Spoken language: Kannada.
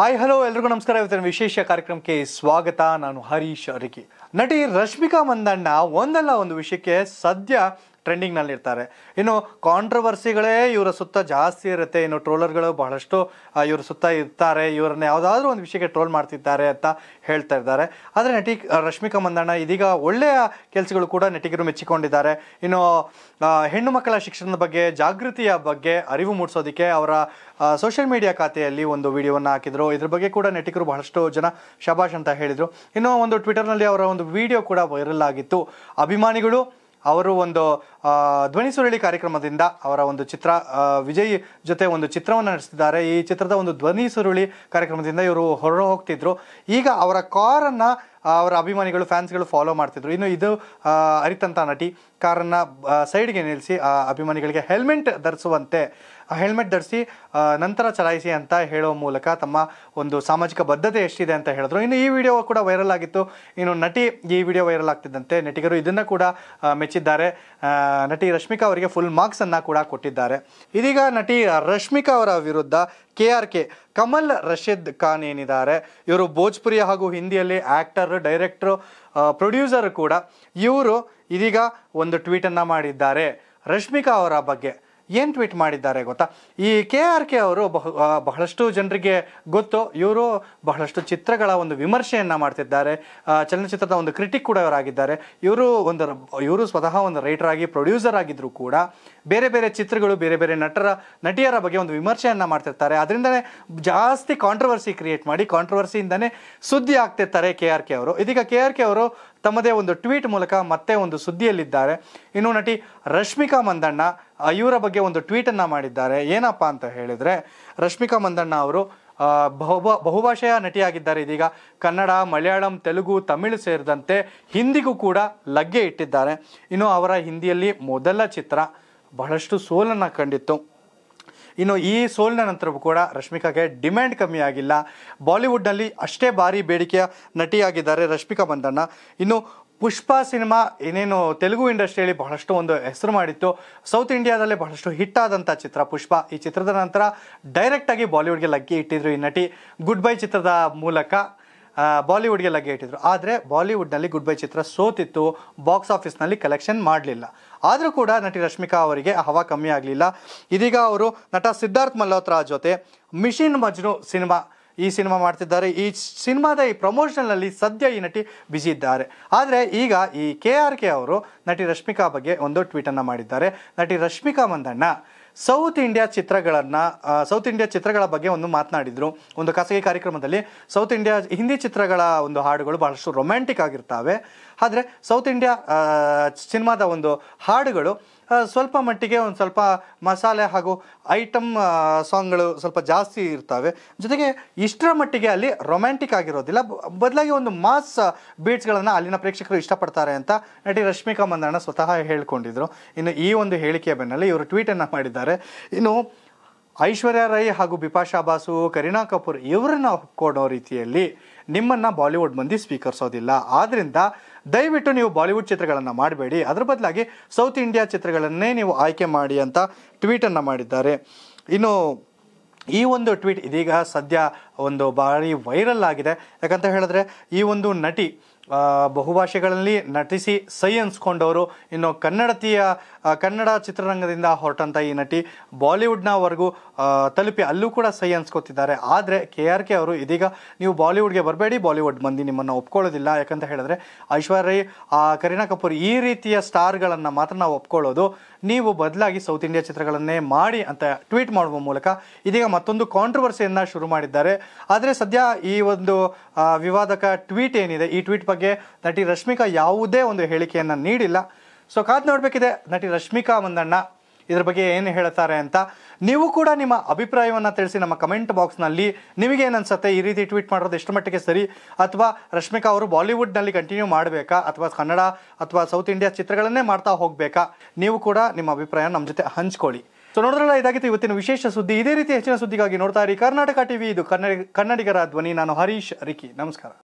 ಹಾಯ್ ಹಲೋ ಎಲ್ರಿಗೂ ನಮಸ್ಕಾರ ಇವತ್ತಿನ ವಿಶೇಷ ಕಾರ್ಯಕ್ರಮಕ್ಕೆ ಸ್ವಾಗತ ನಾನು ಹರೀಶ್ ಅರಿಕೆ ನಟಿ ರಶ್ಮಿಕಾ ಮಂದಣ್ಣ ಒಂದಲ್ಲ ಒಂದು ವಿಷಯಕ್ಕೆ ಸದ್ಯ ಇರ್ತಾರೆ ಇನ್ನು ಕಾಂಟ್ರವರ್ಸಿಗಳೇ ಇವರ ಸುತ್ತ ಜಾಸ್ತಿ ಇರುತ್ತೆ ಇನ್ನು ಟ್ರೋಲರ್ಗಳು ಬಹಳಷ್ಟು ಇವರ ಸುತ್ತ ಇರ್ತಾರೆ ಇವರನ್ನ ಯಾವುದಾದ್ರೂ ಒಂದು ವಿಷಯಕ್ಕೆ ಟ್ರೋಲ್ ಮಾಡ್ತಿದ್ದಾರೆ ಅಂತ ಹೇಳ್ತಾ ಇದ್ದಾರೆ ಆದರೆ ನಟಿ ರಶ್ಮಿಕಾ ಮಂದಣ್ಣ ಇದೀಗ ಒಳ್ಳೆಯ ಕೆಲಸಗಳು ಕೂಡ ನಟಿಗರು ಮೆಚ್ಚಿಕೊಂಡಿದ್ದಾರೆ ಇನ್ನು ಹೆಣ್ಣು ಮಕ್ಕಳ ಶಿಕ್ಷಣದ ಬಗ್ಗೆ ಜಾಗೃತಿಯ ಬಗ್ಗೆ ಅರಿವು ಮೂಡಿಸೋದಕ್ಕೆ ಅವರ ಸೋಷಿಯಲ್ ಮೀಡಿಯಾ ಖಾತೆಯಲ್ಲಿ ಒಂದು ವಿಡಿಯೋವನ್ನು ಹಾಕಿದರು ಇದ್ರ ಬಗ್ಗೆ ಕೂಡ ನಟಿಗರು ಬಹಳಷ್ಟು ಜನ ಶಬಾಷ್ ಅಂತ ಹೇಳಿದರು ಇನ್ನು ಒಂದು ಟ್ವಿಟರ್ನಲ್ಲಿ ಅವರ ಒಂದು ವಿಡಿಯೋ ಕೂಡ ವೈರಲ್ ಆಗಿತ್ತು ಅಭಿಮಾನಿಗಳು ಅವರು ಒಂದು ಧ್ವನಿ ಸುರುಳಿ ಕಾರ್ಯಕ್ರಮದಿಂದ ಅವರ ಒಂದು ಚಿತ್ರ ವಿಜಯ್ ಜೊತೆ ಒಂದು ಚಿತ್ರವನ್ನು ನಡೆಸಿದ್ದಾರೆ ಈ ಚಿತ್ರದ ಒಂದು ಧ್ವನಿ ಸುರುಳಿ ಕಾರ್ಯಕ್ರಮದಿಂದ ಇವರು ಹೊರ ಹೋಗ್ತಿದ್ರು ಈಗ ಅವರ ಕಾರನ್ನು ಅವರ ಅಭಿಮಾನಿಗಳು ಫ್ಯಾನ್ಸ್ಗಳು ಫಾಲೋ ಮಾಡ್ತಿದ್ರು ಇನ್ನು ಇದು ಅರಿತಂತ ನಟಿ ಕಾರನ್ನು ಸೈಡ್ಗೆ ನಿಲ್ಲಿಸಿ ಆ ಅಭಿಮಾನಿಗಳಿಗೆ ಹೆಲ್ಮೆಟ್ ಧರಿಸುವಂತೆ ಹೆಲ್ಮೆಟ್ ಧರಿಸಿ ನಂತರ ಚಲಾಯಿಸಿ ಅಂತ ಹೇಳೋ ಮೂಲಕ ತಮ್ಮ ಒಂದು ಸಾಮಾಜಿಕ ಬದ್ಧತೆ ಎಷ್ಟಿದೆ ಅಂತ ಹೇಳಿದ್ರು ಇನ್ನು ಈ ವಿಡಿಯೋ ಕೂಡ ವೈರಲ್ ಆಗಿತ್ತು ಇನ್ನು ನಟಿ ಈ ವಿಡಿಯೋ ವೈರಲ್ ಆಗ್ತಿದ್ದಂತೆ ನಟಿಗರು ಇದನ್ನು ಕೂಡ ಮೆಚ್ಚಿದ್ದಾರೆ ನಟಿ ರಶ್ಮಿಕಾ ಅವರಿಗೆ ಫುಲ್ ಮಾರ್ಕ್ಸನ್ನು ಕೂಡ ಕೊಟ್ಟಿದ್ದಾರೆ ಇದೀಗ ನಟಿ ರಶ್ಮಿಕಾ ಅವರ ವಿರುದ್ಧ K R K Kamal Rashid Khan ಏನಿದ್ದಾರೆ ಇವರು ಭೋಜ್ಪುರಿ ಹಾಗೂ ಹಿಂದಿಯಲ್ಲಿ ಆ್ಯಕ್ಟರ್ ಡೈರೆಕ್ಟರ್ ಡೈರೆಕ್ಟ್ರು ಪ್ರೊಡ್ಯೂಸರ್ ಕೂಡ ಇವರು ಇದೀಗ ಒಂದು ಟ್ವೀಟನ್ನು ಮಾಡಿದ್ದಾರೆ ರಶ್ಮಿಕಾ ಅವರ ಬಗ್ಗೆ ಏನು ಟ್ವೀಟ್ ಮಾಡಿದ್ದಾರೆ ಗೊತ್ತಾ ಈ ಕೆ ಆರ್ ಕೆ ಅವರು ಬಹಳಷ್ಟು ಜನರಿಗೆ ಗೊತ್ತು ಇವರು ಬಹಳಷ್ಟು ಚಿತ್ರಗಳ ಒಂದು ವಿಮರ್ಶೆಯನ್ನು ಮಾಡ್ತಿದ್ದಾರೆ ಚಲನಚಿತ್ರದ ಒಂದು ಕ್ರಿಟಿಕ್ ಕೂಡ ಇವರಾಗಿದ್ದಾರೆ ಇವರು ಒಂದು ಇವರು ಸ್ವತಃ ಒಂದು ರೈಟರ್ ಆಗಿ ಪ್ರೊಡ್ಯೂಸರ್ ಆಗಿದ್ದರೂ ಕೂಡ ಬೇರೆ ಬೇರೆ ಚಿತ್ರಗಳು ಬೇರೆ ಬೇರೆ ನಟರ ನಟಿಯರ ಬಗ್ಗೆ ಒಂದು ವಿಮರ್ಶೆಯನ್ನು ಮಾಡ್ತಿರ್ತಾರೆ ಅದರಿಂದನೇ ಜಾಸ್ತಿ ಕಾಂಟ್ರವರ್ಸಿ ಕ್ರಿಯೇಟ್ ಮಾಡಿ ಕಾಂಟ್ರವರ್ಸಿಯಿಂದನೇ ಸುದ್ದಿ ಆಗ್ತಿರ್ತಾರೆ ಕೆ ಆರ್ ಕೆ ಅವರು ಇದೀಗ ಕೆ ಆರ್ ಕೆ ಅವರು ತಮ್ಮದೇ ಒಂದು ಟ್ವೀಟ್ ಮೂಲಕ ಮತ್ತೆ ಒಂದು ಸುದ್ದಿಯಲ್ಲಿದ್ದಾರೆ ಇನ್ನು ನಟಿ ರಶ್ಮಿಕಾ ಮಂದಣ್ಣ ಇವರ ಬಗ್ಗೆ ಒಂದು ಟ್ವೀಟನ್ನು ಮಾಡಿದ್ದಾರೆ ಏನಪ್ಪ ಅಂತ ಹೇಳಿದರೆ ರಶ್ಮಿಕಾ ಮಂದಣ್ಣ ಅವರು ಬಹುಭಾ ಬಹುಭಾಷೆಯ ನಟಿಯಾಗಿದ್ದಾರೆ ಇದೀಗ ಕನ್ನಡ ಮಲಯಾಳಂ ತೆಲುಗು ತಮಿಳು ಸೇರಿದಂತೆ ಹಿಂದಿಗೂ ಕೂಡ ಲಗ್ಗೆ ಇಟ್ಟಿದ್ದಾರೆ ಇನ್ನು ಅವರ ಹಿಂದಿಯಲ್ಲಿ ಮೊದಲ ಚಿತ್ರ ಬಹಳಷ್ಟು ಸೋಲನ್ನು ಕಂಡಿತ್ತು ಇನ್ನು ಈ ಸೋಲಿನ ನಂತರವೂ ಕೂಡ ರಶ್ಮಿಕಾಗೆ ಡಿಮ್ಯಾಂಡ್ ಕಮ್ಮಿ ಆಗಿಲ್ಲ ಬಾಲಿವುಡ್ನಲ್ಲಿ ಅಷ್ಟೇ ಭಾರಿ ಬೇಡಿಕೆಯ ನಟಿಯಾಗಿದ್ದಾರೆ ರಶ್ಮಿಕಾ ಮಂದಣ್ಣ ಇನ್ನು ಪುಷ್ಪ ಸಿನಿಮಾ ಏನೇನು ತೆಲುಗು ಇಂಡಸ್ಟ್ರಿಯಲ್ಲಿ ಬಹಳಷ್ಟು ಒಂದು ಹೆಸರು ಮಾಡಿತ್ತು ಸೌತ್ ಇಂಡಿಯಾದಲ್ಲೇ ಬಹಳಷ್ಟು ಹಿಟ್ ಆದಂಥ ಚಿತ್ರ ಪುಷ್ಪ ಈ ಚಿತ್ರದ ನಂತರ ಡೈರೆಕ್ಟಾಗಿ ಬಾಲಿವುಡ್ಗೆ ಲಗ್ಗೆ ಇಟ್ಟಿದ್ರು ಈ ನಟಿ ಗುಡ್ ಬೈ ಚಿತ್ರದ ಮೂಲಕ ಬಾಲಿವುಡ್ಗೆಲ್ಲ ಇಟ್ಟಿದ್ರು ಆದರೆ ಬಾಲಿವುಡ್ನಲ್ಲಿ ಗುಡ್ ಬೈ ಚಿತ್ರ ಸೋತಿತ್ತು ಬಾಕ್ಸ್ ಆಫೀಸ್ನಲ್ಲಿ ಕಲೆಕ್ಷನ್ ಮಾಡಲಿಲ್ಲ ಆದರೂ ಕೂಡ ನಟಿ ರಶ್ಮಿಕಾ ಅವರಿಗೆ ಹವಾ ಕಮ್ಮಿ ಆಗಲಿಲ್ಲ ಇದೀಗ ಅವರು ನಟ ಸಿದ್ಧಾರ್ಥ್ ಮಲ್ಹೋತ್ರಾ ಜೊತೆ ಮಿಷಿನ್ ಮಜ್ನು ಸಿನಿಮಾ ಈ ಸಿನಿಮಾ ಮಾಡ್ತಿದ್ದಾರೆ ಈ ಸಿನಿಮಾದ ಈ ಪ್ರಮೋಷನಲ್ಲಿ ಸದ್ಯ ಈ ನಟಿ ಬ್ಯುಸಿ ಇದ್ದಾರೆ ಆದರೆ ಈಗ ಈ ಕೆ ಆರ್ ಕೆ ಅವರು ನಟಿ ರಶ್ಮಿಕಾ ಬಗ್ಗೆ ಒಂದು ಟ್ವೀಟನ್ನು ಮಾಡಿದ್ದಾರೆ ನಟಿ ರಶ್ಮಿಕಾ ಮಂದಣ್ಣ ಸೌತ್ ಇಂಡಿಯಾ ಚಿತ್ರಗಳನ್ನು ಸೌತ್ ಇಂಡಿಯಾ ಚಿತ್ರಗಳ ಬಗ್ಗೆ ಒಂದು ಮಾತನಾಡಿದರು ಒಂದು ಖಾಸಗಿ ಕಾರ್ಯಕ್ರಮದಲ್ಲಿ ಸೌತ್ ಇಂಡಿಯಾ ಹಿಂದಿ ಚಿತ್ರಗಳ ಒಂದು ಹಾಡುಗಳು ಬಹಳಷ್ಟು ರೊಮ್ಯಾಂಟಿಕ್ ಆಗಿರ್ತವೆ ಆದರೆ ಸೌತ್ ಇಂಡಿಯಾ ಸಿನಿಮಾದ ಒಂದು ಹಾಡುಗಳು ಸ್ವಲ್ಪ ಮಟ್ಟಿಗೆ ಒಂದು ಸ್ವಲ್ಪ ಮಸಾಲೆ ಹಾಗೂ ಐಟಮ್ ಸಾಂಗ್ಗಳು ಸ್ವಲ್ಪ ಜಾಸ್ತಿ ಇರ್ತವೆ ಜೊತೆಗೆ ಇಷ್ಟರ ಮಟ್ಟಿಗೆ ಅಲ್ಲಿ ರೊಮ್ಯಾಂಟಿಕ್ ಆಗಿರೋದಿಲ್ಲ ಬದಲಾಗಿ ಒಂದು ಮಾಸ್ ಬೀಟ್ಸ್ಗಳನ್ನು ಅಲ್ಲಿನ ಪ್ರೇಕ್ಷಕರು ಇಷ್ಟಪಡ್ತಾರೆ ಅಂತ ನಟಿ ರಶ್ಮಿಕಾ ಮಂದಣ್ಣ ಸ್ವತಃ ಹೇಳ್ಕೊಂಡಿದ್ರು ಇನ್ನು ಈ ಒಂದು ಹೇಳಿಕೆಯ ಬೆನ್ನಲ್ಲಿ ಇವರು ಟ್ವೀಟನ್ನು ಮಾಡಿದ್ದಾರೆ ಇನ್ನು ಐಶ್ವರ್ಯ ರೈ ಹಾಗೂ ಬಿಪಾಶಾ ಬಾಸು ಕರೀನಾ ಕಪೂರ್ ಇವರನ್ನ ಒಪ್ಕೊಡೋ ರೀತಿಯಲ್ಲಿ ನಿಮ್ಮನ್ನು ಬಾಲಿವುಡ್ ಮಂದಿ ಸ್ವೀಕರಿಸೋದಿಲ್ಲ ಆದ್ದರಿಂದ ದಯವಿಟ್ಟು ನೀವು ಬಾಲಿವುಡ್ ಚಿತ್ರಗಳನ್ನು ಮಾಡಬೇಡಿ ಅದರ ಬದಲಾಗಿ ಸೌತ್ ಇಂಡಿಯಾ ಚಿತ್ರಗಳನ್ನೇ ನೀವು ಆಯ್ಕೆ ಮಾಡಿ ಅಂತ ಟ್ವೀಟನ್ನು ಮಾಡಿದ್ದಾರೆ ಇನ್ನು ಈ ಒಂದು ಟ್ವೀಟ್ ಇದೀಗ ಸದ್ಯ ಒಂದು ಭಾರಿ ವೈರಲ್ ಆಗಿದೆ ಯಾಕಂತ ಹೇಳಿದ್ರೆ ಈ ಒಂದು ನಟಿ ಬಹುಭಾಷೆಗಳಲ್ಲಿ ನಟಿಸಿ ಸೈ ಅನ್ಸ್ಕೊಂಡವರು ಇನ್ನು ಕನ್ನಡತಿಯ ಕನ್ನಡ ಚಿತ್ರರಂಗದಿಂದ ಹೊರಟಂಥ ಈ ನಟಿ ಬಾಲಿವುಡ್ನವರೆಗೂ ತಲುಪಿ ಅಲ್ಲೂ ಕೂಡ ಸೈ ಅನ್ಸ್ಕೊತಿದ್ದಾರೆ ಆದರೆ ಕೆ ಆರ್ ಕೆ ಅವರು ಇದೀಗ ನೀವು ಬಾಲಿವುಡ್ಗೆ ಬರಬೇಡಿ ಬಾಲಿವುಡ್ ಮಂದಿ ನಿಮ್ಮನ್ನು ಒಪ್ಕೊಳ್ಳೋದಿಲ್ಲ ಯಾಕಂತ ಹೇಳಿದ್ರೆ ಐಶ್ವರ್ಯ ಕರೀನಾ ಕಪೂರ್ ಈ ರೀತಿಯ ಸ್ಟಾರ್ಗಳನ್ನು ಮಾತ್ರ ನಾವು ಒಪ್ಕೊಳ್ಳೋದು ನೀವು ಬದಲಾಗಿ ಸೌತ್ ಇಂಡಿಯಾ ಚಿತ್ರಗಳನ್ನೇ ಮಾಡಿ ಅಂತ ಟ್ವೀಟ್ ಮಾಡುವ ಮೂಲಕ ಇದೀಗ ಮತ್ತೊಂದು ಕಾಂಟ್ರವರ್ಸಿಯನ್ನು ಶುರು ಮಾಡಿದ್ದಾರೆ ಆದರೆ ಸದ್ಯ ಈ ಒಂದು ವಿವಾದಕ ಟ್ವೀಟ್ ಏನಿದೆ ಈ ಟ್ವೀಟ್ ಬಗ್ಗೆ ನಟಿ ರಶ್ಮಿಕಾ ಯಾವುದೇ ಒಂದು ಹೇಳಿಕೆಯನ್ನು ನೀಡಿಲ್ಲ ಸೊ ಕಾದ್ ನೋಡಬೇಕಿದೆ ನಟಿ ರಶ್ಮಿಕಾ ಮಂದಣ್ಣ ಇದ್ರ ಬಗ್ಗೆ ಏನು ಹೇಳ್ತಾರೆ ಅಂತ ನೀವು ಕೂಡ ನಿಮ್ಮ ಅಭಿಪ್ರಾಯವನ್ನು ತಿಳಿಸಿ ನಮ್ಮ ಕಮೆಂಟ್ ಬಾಕ್ಸ್ನಲ್ಲಿ ನಿಮಗೆ ಅನ್ಸುತ್ತೆ ಈ ರೀತಿ ಟ್ವೀಟ್ ಮಾಡೋದು ಎಷ್ಟು ಮಟ್ಟಿಗೆ ಸರಿ ಅಥವಾ ರಶ್ಮಿಕಾ ಅವರು ಬಾಲಿವುಡ್ನಲ್ಲಿ ಕಂಟಿನ್ಯೂ ಮಾಡಬೇಕಾ ಅಥವಾ ಕನ್ನಡ ಅಥವಾ ಸೌತ್ ಇಂಡಿಯಾ ಚಿತ್ರಗಳನ್ನೇ ಮಾಡ್ತಾ ಹೋಗಬೇಕಾ ನೀವು ಕೂಡ ನಿಮ್ಮ ಅಭಿಪ್ರಾಯ ನಮ್ಮ ಜೊತೆ ಹಂಚ್ಕೊಳ್ಳಿ ಸೊ ನೋಡಿದ್ರಲ್ಲ ಇದಾಗಿತ್ತು ಇವತ್ತಿನ ವಿಶೇಷ ಸುದ್ದಿ ಇದೇ ರೀತಿ ಹೆಚ್ಚಿನ ಸುದ್ದಿಗಾಗಿ ನೋಡ್ತಾ ಇರಿ ಕರ್ನಾಟಕ ಟಿವಿ ಇದು ಕನ್ನಡಿ ಕನ್ನಡಿಗರ ಧ್ವನಿ ನಾನು ಹರೀಶ್ ರಿಕಿ ನಮಸ್ಕಾರ